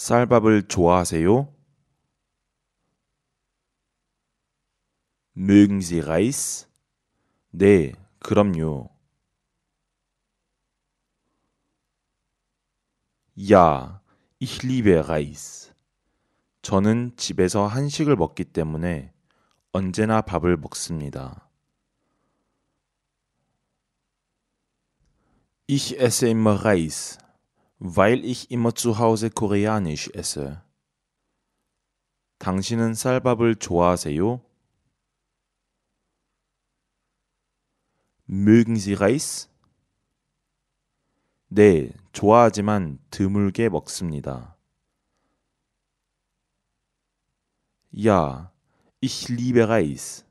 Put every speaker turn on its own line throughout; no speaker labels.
쌀밥을 좋아하세요? Mögen Sie Reis? 네, 그럼요. Ja, ich liebe Reis. 저는 집에서 한식을 먹기 때문에 언제나 밥을 먹습니다. Ich esse immer Reis. weil ich immer zu Hause koreanisch esse. 당신은 쌀밥을 좋아하세요? Mögen Sie Reis? 네, 좋아하지만 드물게 먹습니다. Ja, ich liebe Reis,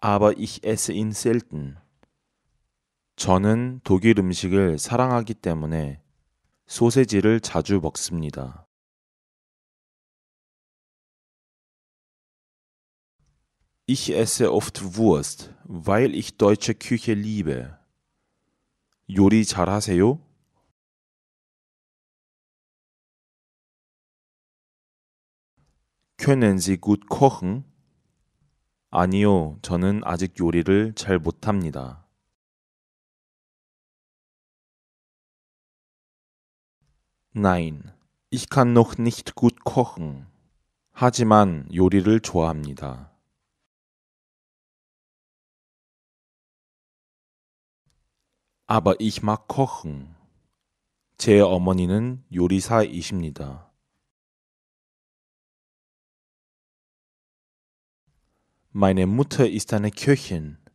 aber ich esse ihn selten. 저는 독일 음식을 사랑하기 때문에 소세지를 자주
먹습니다.
Ich esse oft Wurst, weil ich deutsche Küche liebe. 요리 잘하세요?
Können Sie gut kochen? 아니요, 저는 아직 요리를 잘 못합니다. Nein, ich kann noch nicht gut kochen. 하지만 요리를 좋아합니다. Aber ich mag kochen. 제 어머니는 요리사이십니다. Meine Mutter ist eine Köchin.